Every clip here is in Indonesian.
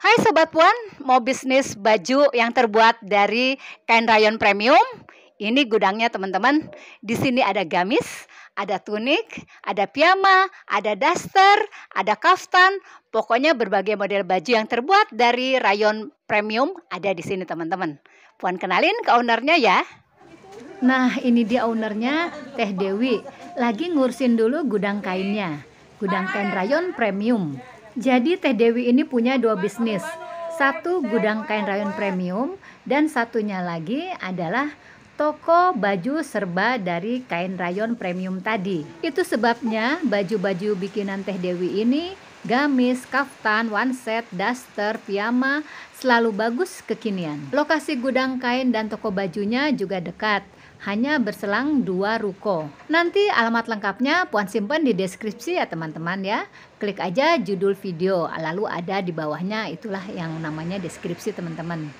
Hai Sobat Puan, mau bisnis baju yang terbuat dari kain rayon premium? Ini gudangnya teman-teman. Di sini ada gamis, ada tunik, ada piyama, ada daster, ada kaftan. Pokoknya berbagai model baju yang terbuat dari rayon premium ada di sini teman-teman. Puan kenalin ke ownernya ya. Nah ini dia ownernya Teh Dewi. Lagi ngurusin dulu gudang kainnya. Gudang kain rayon premium. Jadi Teh Dewi ini punya dua bisnis. Satu gudang kain rayon premium dan satunya lagi adalah toko baju serba dari kain rayon premium tadi. Itu sebabnya baju-baju bikinan Teh Dewi ini gamis, kaftan, one set, daster, piyama selalu bagus kekinian. Lokasi gudang kain dan toko bajunya juga dekat, hanya berselang dua ruko. Nanti alamat lengkapnya Puan simpan di deskripsi ya teman-teman ya. Klik aja judul video, lalu ada di bawahnya itulah yang namanya deskripsi teman-teman.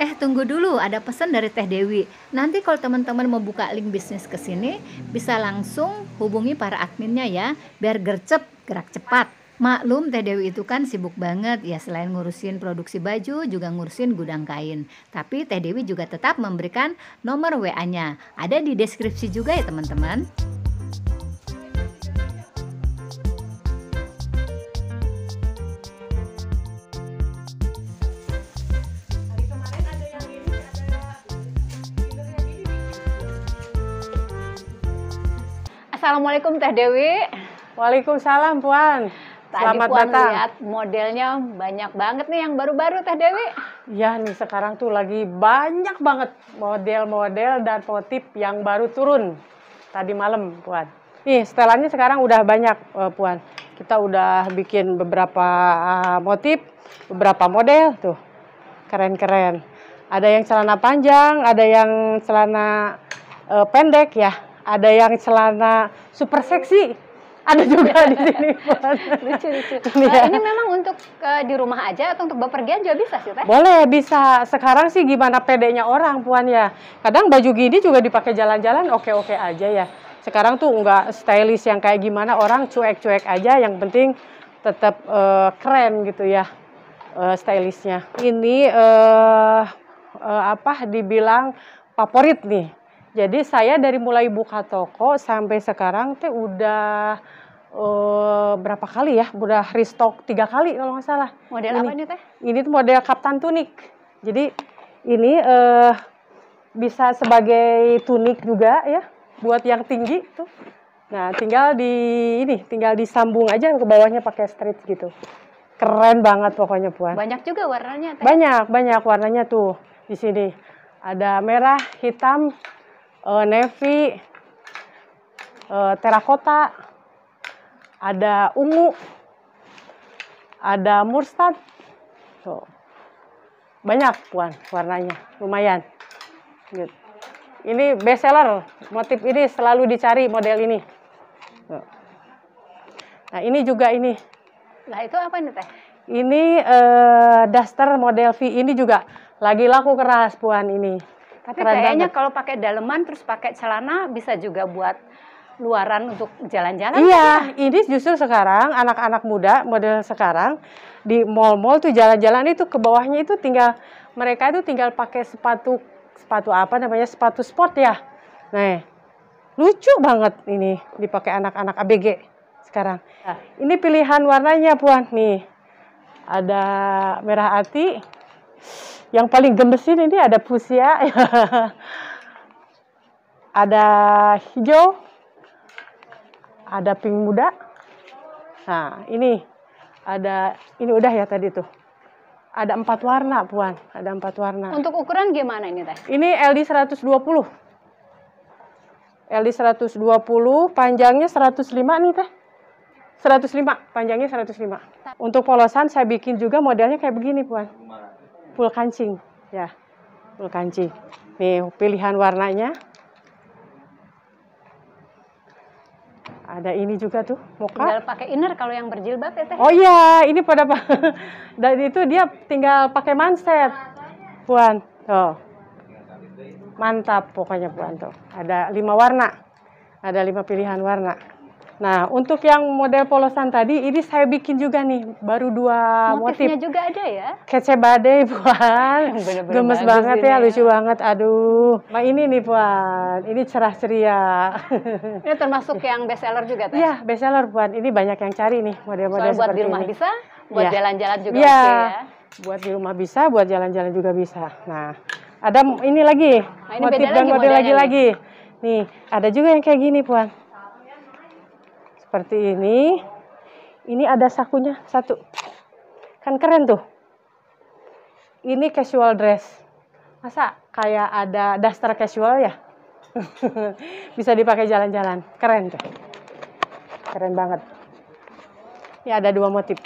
Eh tunggu dulu, ada pesan dari Teh Dewi. Nanti kalau teman-teman mau buka link bisnis ke sini, bisa langsung hubungi para adminnya ya, biar gercep, gerak cepat. Maklum Teh Dewi itu kan sibuk banget ya selain ngurusin produksi baju juga ngurusin gudang kain. Tapi Teh Dewi juga tetap memberikan nomor WA-nya. Ada di deskripsi juga ya teman-teman. Assalamualaikum Teh Dewi. Waalaikumsalam Puan. Selamat Puan datang. lihat modelnya banyak banget nih yang baru-baru Teh Dewi. Ya nih sekarang tuh lagi banyak banget model-model dan motif yang baru turun tadi malam Puan. Nih setelannya sekarang udah banyak eh, Puan. Kita udah bikin beberapa eh, motif, beberapa model tuh. Keren-keren. Ada yang celana panjang, ada yang celana uh, pendek ya. Ada yang celana super seksi ada juga di sini. lucu lucu. Ya. Uh, ini memang untuk uh, di rumah aja atau untuk bepergian juga bisa sih teh? Boleh bisa. Sekarang sih gimana pedenya orang puan ya. Kadang baju gini juga dipakai jalan-jalan oke-oke aja ya. Sekarang tuh nggak stylish yang kayak gimana orang cuek-cuek aja. Yang penting tetap uh, eh, keren gitu ya uh, stylishnya. Ini uh, uh, apa dibilang favorit nih. Jadi saya dari mulai buka toko sampai sekarang teh udah uh, berapa kali ya, udah restock tiga kali kalau nggak salah. Model ini, apa ini teh? Ini tuh model kapten tunik. Jadi ini uh, bisa sebagai tunik juga ya, buat yang tinggi tuh. Nah, tinggal di ini, tinggal disambung aja ke bawahnya pakai stretch gitu. Keren banget pokoknya Puan. Banyak juga warnanya. Teh. Banyak, banyak warnanya tuh di sini. Ada merah, hitam, uh, navy, uh, terakota ada ungu, ada murstad. Tuh. Banyak puan warnanya, lumayan. Gitu. Ini best seller, motif ini selalu dicari model ini. Tuh. Nah, ini juga ini. Nah, itu apa ini Teh? Ini uh, daster model V ini juga lagi laku keras puan ini. Tapi Keren kayaknya kalau pakai daleman terus pakai celana bisa juga buat luaran untuk jalan-jalan. Iya, kan? ini justru sekarang anak-anak muda model sekarang di mall-mall tuh jalan-jalan itu ke bawahnya itu tinggal mereka itu tinggal pakai sepatu sepatu apa namanya sepatu sport ya. Nah, lucu banget ini dipakai anak-anak ABG sekarang. Nah, ini pilihan warnanya Puan nih. Ada merah hati. Yang paling gemesin ini ada fusia ada hijau, ada pink muda. Nah, ini ada ini udah ya tadi tuh. Ada empat warna, Puan. Ada empat warna. Untuk ukuran gimana ini, Teh? Ini LD 120. LD 120, panjangnya 105 nih, Teh. 105, panjangnya 105. Untuk polosan saya bikin juga modelnya kayak begini, Puan. Full kancing, ya. Full kancing. Nih, pilihan warnanya. Ada ini juga tuh, muka. Tinggal pakai inner kalau yang berjilbab ya teh. Oh iya, ini pada pak. dan itu dia tinggal pakai manset. Puan, tuh. Mantap pokoknya Puan tuh. Ada lima warna. Ada lima pilihan warna. Nah, untuk yang model polosan tadi, ini saya bikin juga nih, baru dua Motifnya motif. juga ada ya? Kece badai, Puan. Gemes banget ya, ya, lucu banget. Aduh, nah ini nih, Puan. Ini cerah ceria. ini termasuk yang bestseller juga, Teh? Iya, bestseller, Puan. Ini banyak yang cari nih, model-model seperti ini. buat di rumah ini. bisa, buat iya. jalan-jalan ya. juga ya. oke ya? Buat di rumah bisa, buat jalan-jalan juga bisa. Nah, ada ini lagi, nah, ini motif dan model lagi-lagi. Nih, ada juga yang kayak gini, Puan seperti ini ini ada sakunya satu kan keren tuh ini casual dress masa kayak ada daster casual ya bisa dipakai jalan-jalan keren tuh keren banget ini ada dua motif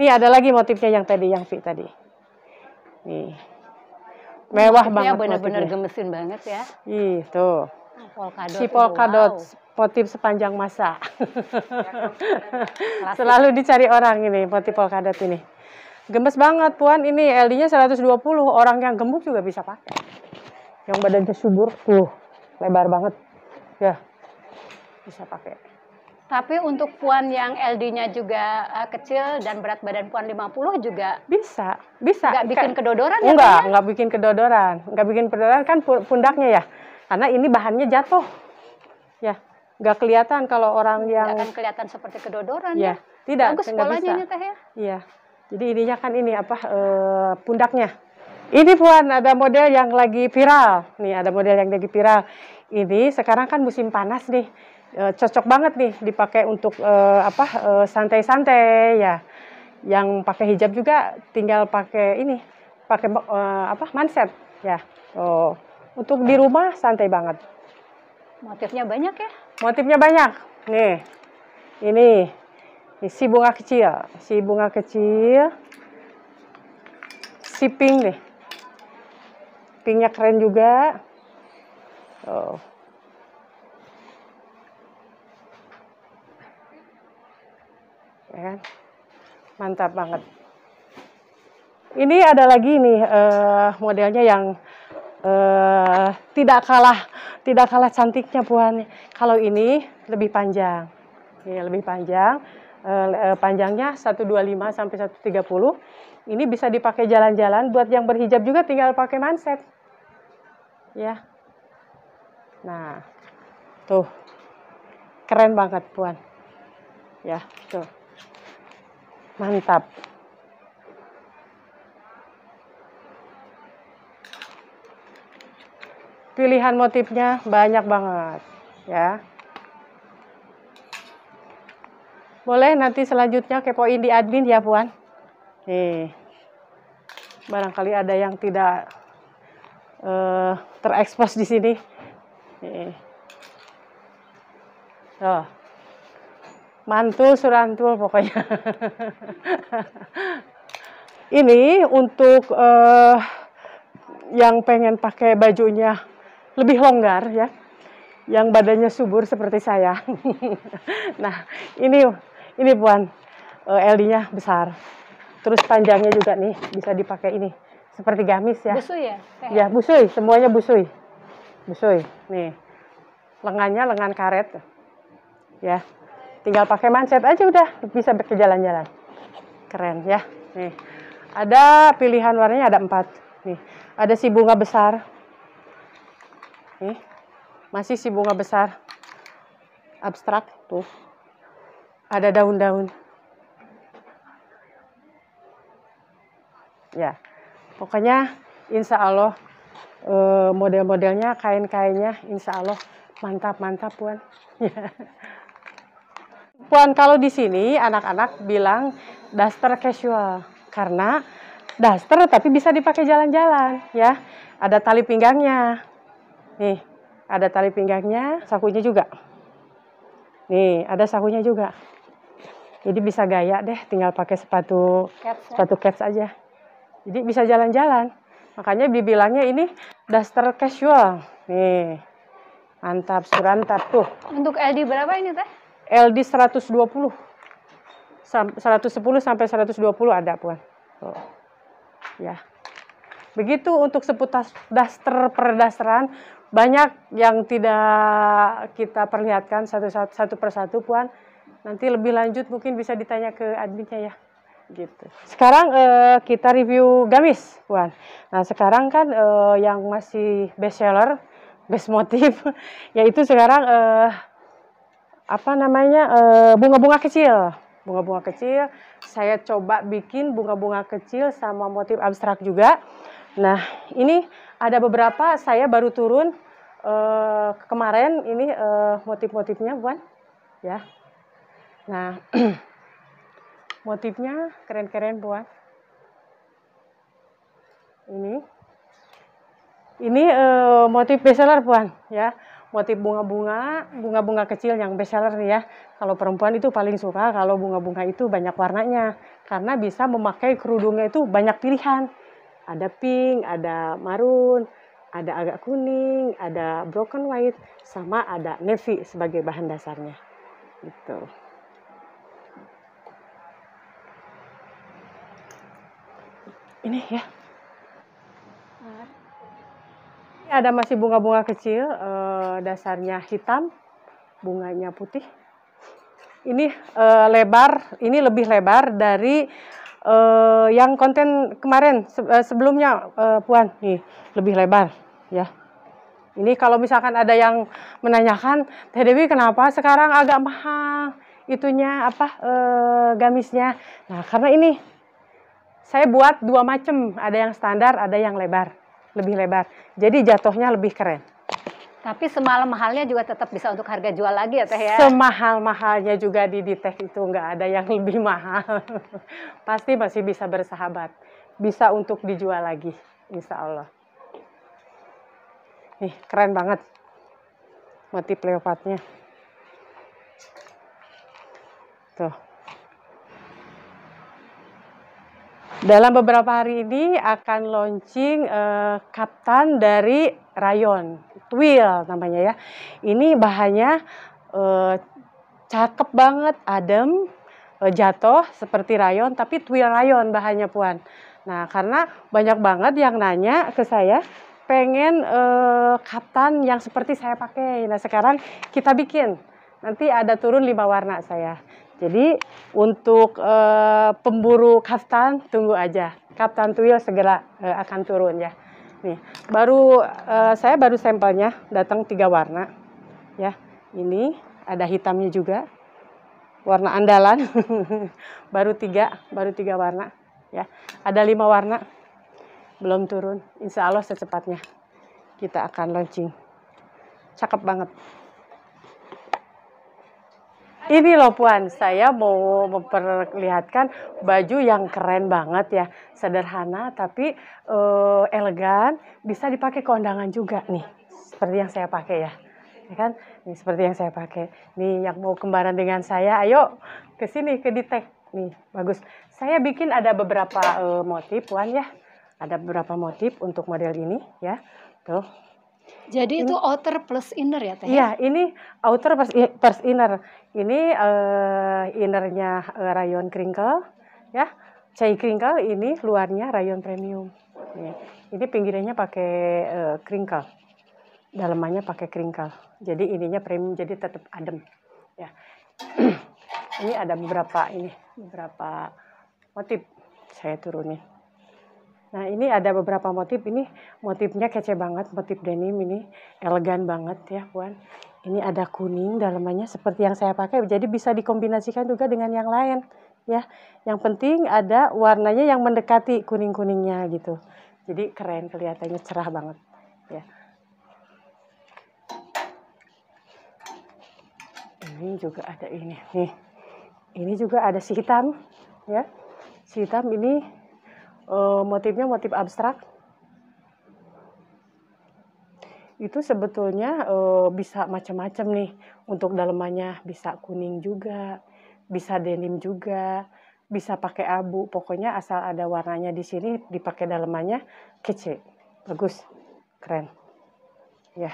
ini ada lagi motifnya yang tadi yang V tadi nih mewah Motifnya banget bener-bener gemesin banget ya. Ih, tuh. Polkadot. Si polkadot, wow. motif sepanjang masa. Ya, Selalu dicari orang ini, motif polkadot ini. Gemes banget Puan, ini LD-nya 120, orang yang gemuk juga bisa pakai. Yang badannya subur, tuh, lebar banget. Ya, bisa pakai. Tapi untuk puan yang LD-nya juga uh, kecil dan berat badan puan 50 juga bisa, bisa. Gak bikin kedodoran enggak, ya? Enggak, ya? enggak bikin kedodoran. Enggak bikin kedodoran kan pundaknya ya karena ini bahannya jatuh ya nggak kelihatan kalau orang yang akan kelihatan seperti kedodoran ya, ya. tidak bagus polanya ini teh ya iya jadi ininya kan ini apa e, pundaknya ini Puan ada model yang lagi viral nih ada model yang lagi viral ini sekarang kan musim panas nih e, cocok banget nih dipakai untuk e, apa santai-santai e, ya yang pakai hijab juga tinggal pakai ini pakai e, apa manset ya oh untuk di rumah santai banget. Motifnya banyak ya? Motifnya banyak. Nih, ini, ini si bunga kecil, si bunga kecil, si pink nih. Pinknya keren juga. Oh. Ya kan? Mantap banget. Ini ada lagi nih uh, modelnya yang Eh, tidak kalah tidak kalah cantiknya buahnya. Kalau ini lebih panjang. Ya, lebih panjang. Uh, panjangnya 125 sampai 130. Ini bisa dipakai jalan-jalan buat yang berhijab juga tinggal pakai manset. Ya. Nah. Tuh. Keren banget, Puan. Ya, tuh. Mantap. pilihan motifnya banyak banget ya boleh nanti selanjutnya kepoin di admin ya puan nih barangkali ada yang tidak uh, terekspos di sini nih oh. mantul surantul pokoknya ini untuk uh, yang pengen pakai bajunya lebih longgar ya yang badannya subur seperti saya. nah, ini ini Puan eh, LD-nya besar. Terus panjangnya juga nih bisa dipakai ini seperti gamis ya. Busui ya? Sehat. Ya, busui, semuanya busui. Busui. Nih. Lengannya lengan karet. Ya. Tinggal pakai manset aja udah bisa ke jalan-jalan. Keren ya. Nih. Ada pilihan warnanya ada empat. Nih, ada si bunga besar, Nih, masih si bunga besar abstrak tuh. Ada daun-daun. Ya, pokoknya insya Allah eh, model-modelnya, kain-kainnya insya Allah mantap-mantap Puan. Ya. Puan kalau di sini anak-anak bilang daster casual karena daster tapi bisa dipakai jalan-jalan ya. Ada tali pinggangnya. Nih, ada tali pinggangnya, sakunya juga. Nih, ada sakunya juga. Jadi bisa gaya deh, tinggal pakai sepatu cats, ya. sepatu cats aja. Jadi bisa jalan-jalan. Makanya dibilangnya ini daster casual. Nih, mantap, surantap tuh. Untuk LD berapa ini teh? LD 120. 110 sampai 120 ada puan. Tuh. Ya. Begitu untuk seputar daster perdasteran banyak yang tidak kita perlihatkan satu, satu, satu persatu Puan. Nanti lebih lanjut mungkin bisa ditanya ke adminnya ya. Gitu. Sekarang eh, kita review gamis Puan. Nah sekarang kan eh, yang masih best seller, best motif, yaitu sekarang eh, apa namanya eh, bunga-bunga kecil. Bunga-bunga kecil, saya coba bikin bunga-bunga kecil sama motif abstrak juga. Nah, ini ada beberapa saya baru turun uh, kemarin ini uh, motif-motifnya Buan ya. Nah, motifnya keren-keren Buan. Ini ini uh, motif bestseller Buan ya. Motif bunga-bunga, bunga-bunga kecil yang bestseller ya. Kalau perempuan itu paling suka kalau bunga-bunga itu banyak warnanya karena bisa memakai kerudungnya itu banyak pilihan ada pink, ada marun, ada agak kuning, ada broken white, sama ada navy sebagai bahan dasarnya. Gitu. Ini ya. Ini ada masih bunga-bunga kecil, eh, dasarnya hitam, bunganya putih. Ini eh, lebar, ini lebih lebar dari uh, yang konten kemarin se uh, sebelumnya uh, Puan nih lebih lebar ya. Ini kalau misalkan ada yang menanyakan Teh Dewi kenapa sekarang agak mahal itunya apa uh, gamisnya. Nah, karena ini saya buat dua macam, ada yang standar, ada yang lebar, lebih lebar. Jadi jatuhnya lebih keren. Tapi semahal mahalnya juga tetap bisa untuk harga jual lagi ya Teh ya? Semahal-mahalnya juga di Ditech itu nggak ada yang lebih mahal. Pasti masih bisa bersahabat. Bisa untuk dijual lagi, insya Allah. Nih, keren banget motif leopardnya. Tuh. Dalam beberapa hari ini akan launching uh, eh, kaptan dari rayon Twill namanya ya. Ini bahannya e, cakep banget, adem, e, jatuh seperti rayon tapi twill rayon bahannya Puan. Nah, karena banyak banget yang nanya ke saya pengen e, kaftan yang seperti saya pakai. Nah, sekarang kita bikin. Nanti ada turun lima warna saya. Jadi untuk e, pemburu kaftan tunggu aja. Kaftan twill segera e, akan turun ya. Nih, baru uh, saya baru sampelnya datang tiga warna. Ya, ini ada hitamnya juga. Warna andalan. baru tiga, baru tiga warna. Ya, ada lima warna. Belum turun. Insya Allah secepatnya kita akan launching. Cakep banget ini loh Puan, saya mau memperlihatkan baju yang keren banget ya. Sederhana tapi uh, elegan, bisa dipakai kondangan juga nih. Seperti yang saya pakai ya. Ya kan? Ini seperti yang saya pakai. Nih yang mau kembaran dengan saya, ayo ke sini ke Ditek. Nih, bagus. Saya bikin ada beberapa uh, motif Puan ya. Ada beberapa motif untuk model ini ya. Tuh, jadi ini, itu outer plus inner ya teh? Ya? Iya, ini outer plus, plus inner. Ini uh, innernya uh, rayon crinkle, ya. Cai crinkle ini luarnya rayon premium. Ini, ini pinggirannya pakai uh, eh, crinkle, dalamannya pakai crinkle. Jadi ininya premium, jadi tetap adem, ya. ini ada beberapa ini, beberapa motif saya turunin. Nah ini ada beberapa motif, ini motifnya kece banget, motif denim ini elegan banget ya Puan. Ini ada kuning dalamnya seperti yang saya pakai, jadi bisa dikombinasikan juga dengan yang lain ya. Yang penting ada warnanya yang mendekati kuning-kuningnya gitu. Jadi keren kelihatannya cerah banget ya. Ini juga ada ini nih. Ini juga ada si hitam ya. Si hitam ini Eh, motifnya motif abstrak itu sebetulnya uh, bisa macam-macam nih untuk dalemannya bisa kuning juga bisa denim juga bisa pakai abu pokoknya asal ada warnanya di sini dipakai dalemannya kece bagus keren ya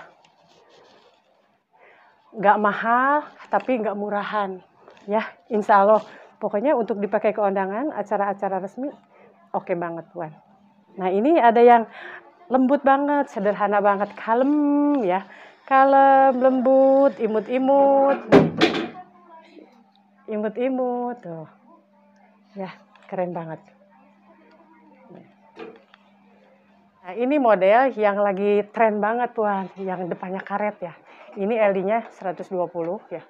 nggak mahal tapi nggak murahan ya insya Allah pokoknya untuk dipakai ke undangan acara-acara resmi oke okay banget tuan. Nah ini ada yang lembut banget, sederhana banget, kalem ya. Kalem, lembut, imut-imut. Imut-imut tuh. Ya, keren banget. Nah, ini model yang lagi tren banget Tuan, yang depannya karet ya. Ini LD-nya 120 ya.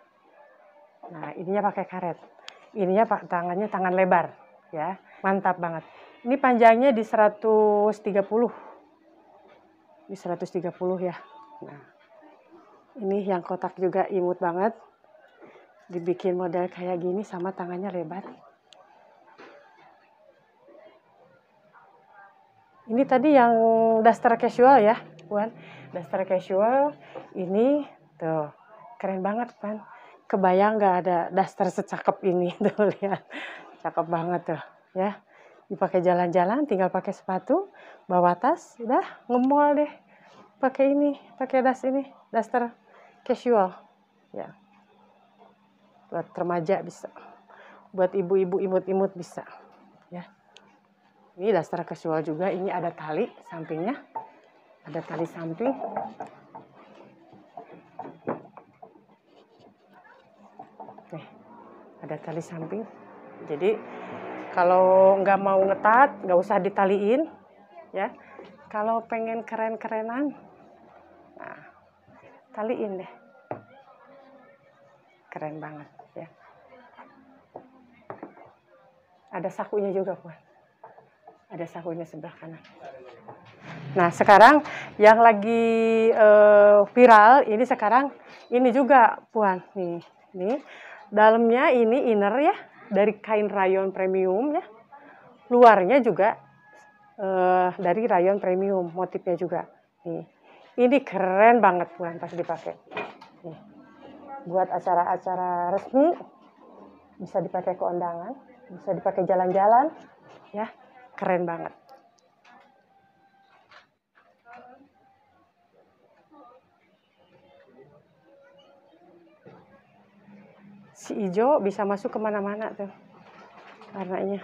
Nah, ininya pakai karet. Ininya pak tangannya tangan lebar ya. Mantap banget. Ini panjangnya di 130. Di 130 ya. Nah, ini yang kotak juga imut banget. Dibikin model kayak gini sama tangannya lebar. Ini tadi yang daster casual ya, Puan. Daster casual ini tuh keren banget, kan Kebayang nggak ada daster secakep ini tuh lihat. Cakep banget tuh, ya dipakai jalan-jalan tinggal pakai sepatu bawa tas udah ngemol deh pakai ini pakai das ini daster casual ya buat remaja bisa buat ibu-ibu imut-imut bisa ya ini daster casual juga ini ada tali sampingnya ada tali samping nih ada tali samping jadi kalau nggak mau ngetat, nggak usah ditaliin, ya. Kalau pengen keren-kerenan, nah, taliin deh. Keren banget, ya. Ada sakunya juga, Puan. Ada sakunya sebelah kanan. Nah, sekarang yang lagi uh, viral ini sekarang ini juga, Puan. Nih, nih. Dalamnya ini inner ya, dari kain rayon premium ya. Luarnya juga uh, dari rayon premium motifnya juga. Nih. Ini keren banget bukan pas dipakai. Nih. Buat acara-acara resmi bisa dipakai ke undangan, bisa dipakai jalan-jalan ya. Keren banget. si hijau bisa masuk kemana-mana tuh warnanya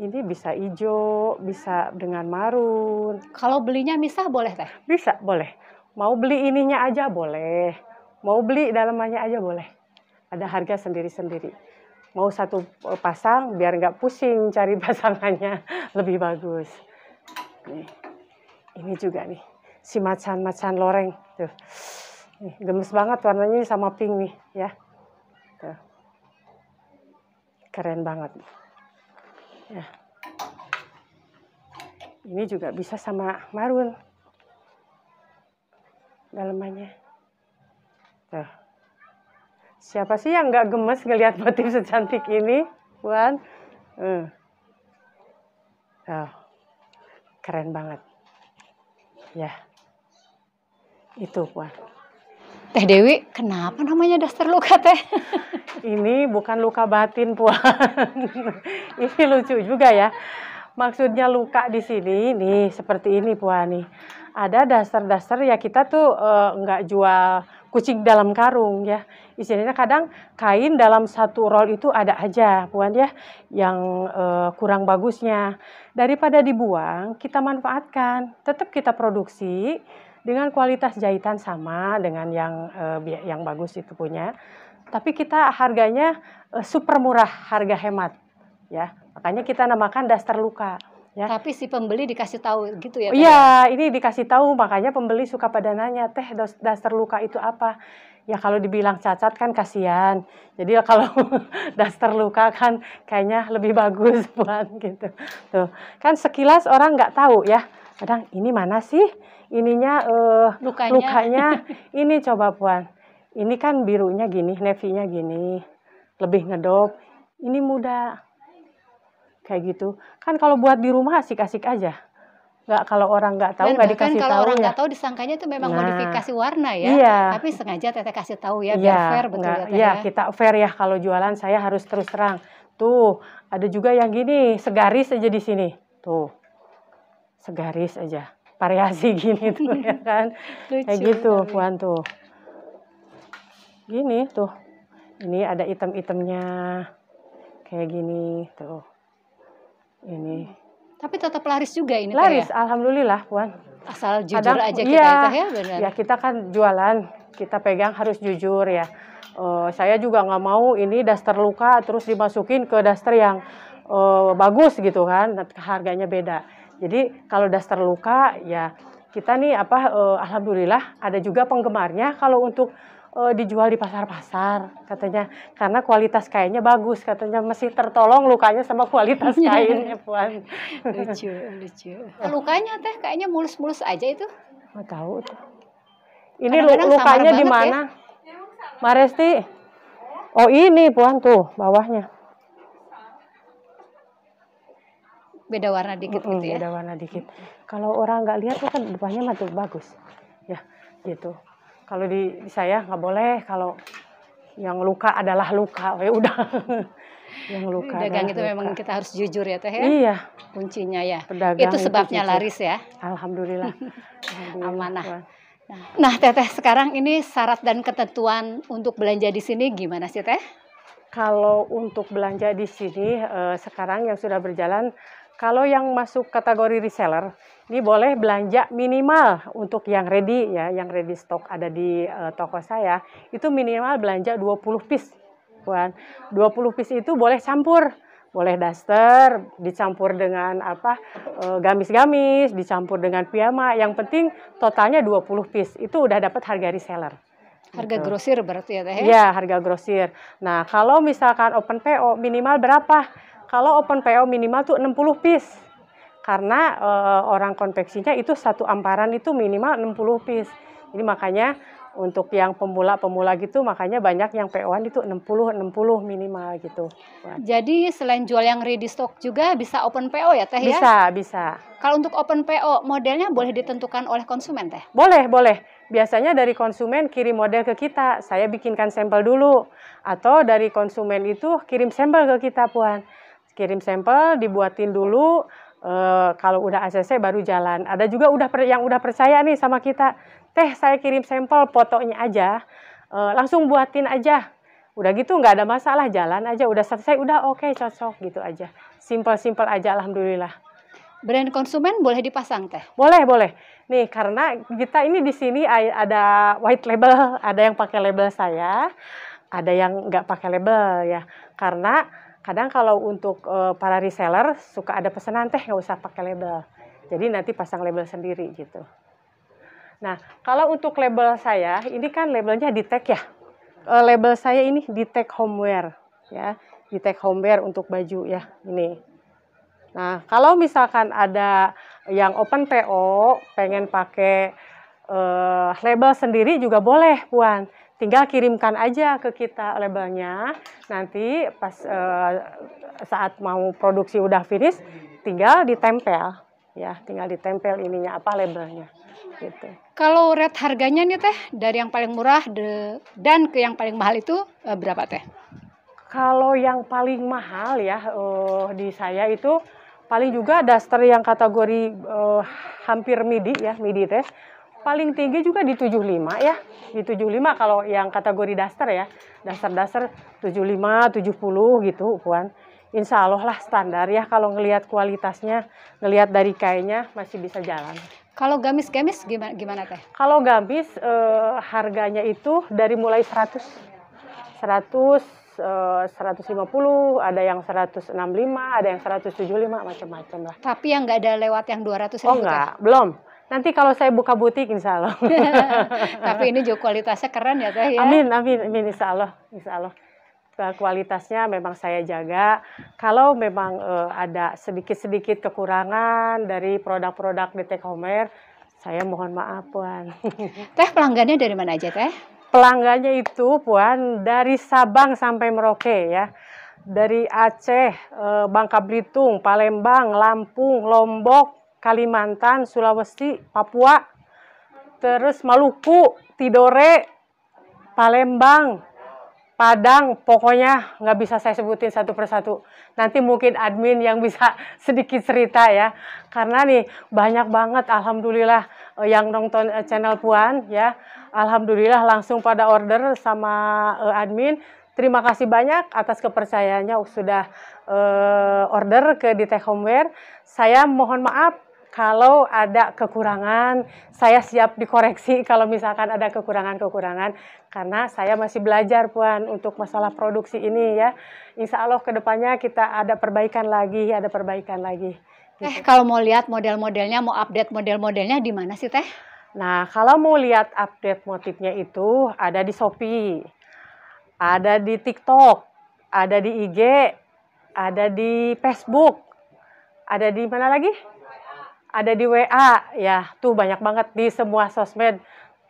ini bisa ijo bisa dengan marun kalau belinya misah boleh teh bisa boleh mau beli ininya aja boleh mau beli dalamannya aja boleh ada harga sendiri-sendiri mau satu eh, pasang biar nggak pusing cari pasangannya lebih bagus nih ini juga nih si macan-macan loreng tuh nih, gemes banget warnanya sama pink nih ya keren banget ya ini juga bisa sama marun dalamannya tuh siapa sih yang gak gemes ngelihat motif secantik ini buan? Hmm. uh. Oh. keren banget ya itu buan. Teh Dewi, kenapa namanya daster luka teh? Ini bukan luka batin puan. ini lucu juga ya. Maksudnya luka di sini nih seperti ini puan nih. Ada daster-daster ya kita tuh uh, nggak jual kucing dalam karung ya. Isinya kadang kain dalam satu roll itu ada aja puan ya yang uh, kurang bagusnya. Daripada dibuang kita manfaatkan, tetap kita produksi dengan kualitas jahitan sama dengan yang uh, yang bagus itu punya. Tapi kita harganya uh, super murah, harga hemat ya. Makanya kita namakan daster luka. Ya. Tapi si pembeli dikasih tahu gitu ya? Iya, ya? ini dikasih tahu makanya pembeli suka pada nanya teh daster luka itu apa? ya kalau dibilang cacat kan kasihan. Jadi kalau daster luka kan kayaknya lebih bagus buat gitu. Tuh, kan sekilas orang nggak tahu ya. Kadang ini mana sih? ininya uh, lukanya. lukanya ini coba puan ini kan birunya gini nevinya gini lebih ngedop ini muda kayak gitu kan kalau buat di rumah asik-asik aja nggak kalau orang nggak tahu nggak dikasih kalau tahu orang nggak tahu disangkanya itu memang nah, modifikasi warna ya iya. tapi sengaja teteh kasih tahu ya iya, biar fair betul enggak, ya iya ya. kita fair ya kalau jualan saya harus terus terang tuh ada juga yang gini segaris aja di sini tuh segaris aja variasi gini tuh ya kan Lucu, kayak gitu bener. puan tuh gini tuh ini ada item-itemnya kayak gini tuh ini tapi tetap laris juga ini laris kayak. alhamdulillah puan asal jujur Kadang, aja kita iya, ya, ya benar ya kita kan jualan kita pegang harus jujur ya uh, saya juga nggak mau ini daster luka terus dimasukin ke daster yang uh, bagus gitu kan harganya beda jadi kalau das terluka ya kita nih apa eh, alhamdulillah ada juga penggemarnya kalau untuk eh, dijual di pasar-pasar katanya karena kualitas kainnya bagus katanya masih tertolong lukanya sama kualitas kainnya, Puan. lucu, lucu. Iya. Lukanya teh kayaknya mulus-mulus aja itu. Nggak tahu Ini Kadang -kadang lukanya di ya. mana? Ya. Maresti. Oh ini Puan tuh bawahnya. beda warna dikit mm -hmm, gitu ya beda warna dikit kalau orang nggak lihat kan depannya mah bagus ya gitu kalau di, saya nggak boleh kalau yang luka adalah luka oh, ya udah yang luka pedagang itu luka. memang kita harus jujur ya teh ya iya kuncinya ya pedagang itu sebabnya itu laris ya alhamdulillah, alhamdulillah. amanah nah, nah teteh sekarang ini syarat dan ketentuan untuk belanja di sini gimana sih teh kalau untuk belanja di sini eh, sekarang yang sudah berjalan kalau yang masuk kategori reseller, ini boleh belanja minimal untuk yang ready ya, yang ready stock ada di uh, toko saya, itu minimal belanja 20 piece. Puan. 20 piece itu boleh campur boleh daster dicampur dengan apa eh, gamis-gamis dicampur dengan piyama yang penting totalnya 20 piece itu udah dapat harga reseller harga gitu. grosir berarti ya teh ya? Iya harga grosir nah kalau misalkan open PO minimal berapa kalau open PO minimal tuh 60 piece. Karena e, orang konveksinya itu satu amparan itu minimal 60 piece. Jadi makanya untuk yang pemula-pemula gitu makanya banyak yang PO-an itu 60 60 minimal gitu. Jadi selain jual yang ready stock juga bisa open PO ya Teh ya? Bisa, bisa. Kalau untuk open PO modelnya boleh ditentukan oleh konsumen Teh? Boleh, boleh. Biasanya dari konsumen kirim model ke kita, saya bikinkan sampel dulu atau dari konsumen itu kirim sampel ke kita Puan kirim sampel dibuatin dulu e, kalau udah ACC baru jalan ada juga udah yang udah percaya nih sama kita teh saya kirim sampel fotonya aja e, langsung buatin aja udah gitu nggak ada masalah jalan aja udah selesai udah oke okay, cocok gitu aja simple simple aja alhamdulillah brand konsumen boleh dipasang teh boleh boleh nih karena kita ini di sini ada white label ada yang pakai label saya ada yang nggak pakai label ya karena kadang kalau untuk uh, para reseller suka ada pesanan teh nggak usah pakai label. Jadi nanti pasang label sendiri gitu. Nah, kalau untuk label saya, ini kan labelnya di tag e ya. Uh, label saya ini di tag e homeware ya, di tag e homeware untuk baju ya ini. Nah, kalau misalkan ada yang open PO pengen pakai uh, label sendiri juga boleh, Puan tinggal kirimkan aja ke kita labelnya. Nanti pas uh, saat mau produksi udah finish, tinggal ditempel ya, tinggal ditempel ininya apa labelnya gitu. Kalau red harganya nih teh dari yang paling murah de, dan ke yang paling mahal itu uh, berapa teh? Kalau yang paling mahal ya uh, di saya itu paling juga daster yang kategori uh, hampir midi ya, midi teh paling tinggi juga di 75 ya. Di 75 kalau yang kategori daster ya. Daster-daster 75, 70 gitu Puan. Insya Allah lah standar ya kalau ngelihat kualitasnya, ngelihat dari kainnya masih bisa jalan. Kalau gamis-gamis gimana, gimana teh? Kalau gamis eh, harganya itu dari mulai 100, 100, eh, lima 150, ada yang 165, ada yang 175 macam-macam lah. Tapi yang nggak ada lewat yang 200 ribu? Oh enggak, kan? belum. Nanti kalau saya buka butik insya Allah. Tapi ini juga kualitasnya keren ya Teh ya. Amin, amin, amin insya Allah. Insya Allah. Kualitasnya memang saya jaga. Kalau memang uh, ada sedikit-sedikit kekurangan dari produk-produk di Tekomer, saya mohon maaf Puan. Teh pelanggannya dari mana aja Teh? Pelanggannya itu Puan dari Sabang sampai Merauke ya dari Aceh, eh, Bangka Belitung, Palembang, Lampung, Lombok, Kalimantan, Sulawesi, Papua, terus Maluku, Tidore, Palembang, Padang, pokoknya nggak bisa saya sebutin satu persatu. Nanti mungkin admin yang bisa sedikit cerita ya. Karena nih banyak banget alhamdulillah eh, yang nonton eh, channel Puan ya. Alhamdulillah langsung pada order sama eh, admin. Terima kasih banyak atas kepercayaannya sudah uh, order ke di Homeware. Saya mohon maaf kalau ada kekurangan, saya siap dikoreksi kalau misalkan ada kekurangan-kekurangan. Karena saya masih belajar, Puan, untuk masalah produksi ini ya. Insya Allah kedepannya kita ada perbaikan lagi, ada perbaikan lagi. Eh, gitu. Eh, kalau mau lihat model-modelnya, mau update model-modelnya di mana sih, Teh? Nah, kalau mau lihat update motifnya itu ada di Shopee, ada di TikTok, ada di IG, ada di Facebook, ada di mana lagi? ada di WA ya tuh banyak banget di semua sosmed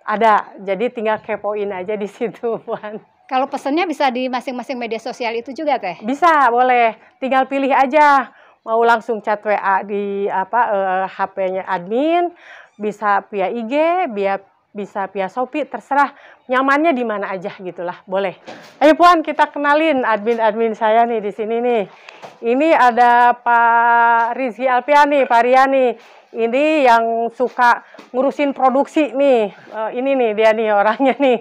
ada jadi tinggal kepoin aja di situ Puan kalau pesennya bisa di masing-masing media sosial itu juga teh bisa boleh tinggal pilih aja mau langsung chat WA di apa eh, HP-nya admin bisa via IG via bisa via Shopee, terserah nyamannya di mana aja gitulah, boleh. Ayo Puan, kita kenalin admin-admin saya nih di sini nih. Ini ada Pak Rizky Alpiani, Pak Riani. Ini yang suka ngurusin produksi nih. Uh, ini nih dia nih orangnya nih.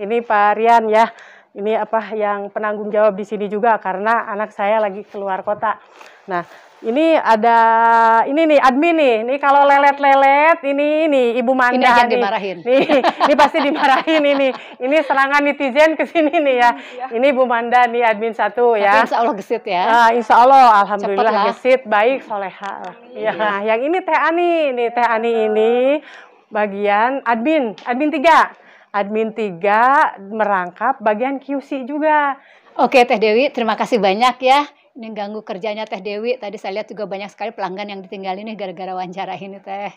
Ini Pak Rian ya. Ini apa yang penanggung jawab di sini juga karena anak saya lagi keluar kota. Nah, ini ada ini nih admin nih. Ini kalau lelet-lelet ini ini Ibu Manda ini aja nih. dimarahin. Nih, ini pasti dimarahin ini. Ini serangan netizen ke sini nih ya. Iya. Ini Ibu Manda nih admin satu ya. insya Allah gesit ya. Uh, insya Allah alhamdulillah Cepet gesit baik soleha Ya, yang ini Teh Ani, nih Teh Ani ini bagian admin, admin tiga, Admin tiga merangkap bagian QC juga. Oke Teh Dewi, terima kasih banyak ya ini ganggu kerjanya Teh Dewi. Tadi saya lihat juga banyak sekali pelanggan yang ditinggalin ini gara-gara wawancara ini Teh.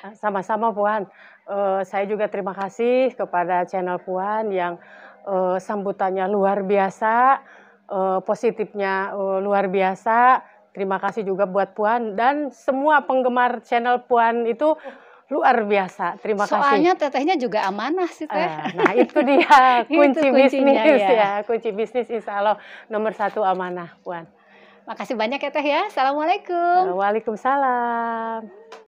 Ah, sama-sama Puan. Uh, saya juga terima kasih kepada channel Puan yang uh, sambutannya luar biasa, uh, positifnya uh, luar biasa. Terima kasih juga buat Puan dan semua penggemar channel Puan itu Luar biasa, terima Soalnya kasih. Soalnya tetehnya juga amanah sih teh. Uh, nah itu dia kunci itu bisnis ya. ya, kunci bisnis insya Allah nomor satu amanah Puan. Makasih banyak ya teh ya, Assalamualaikum. Waalaikumsalam.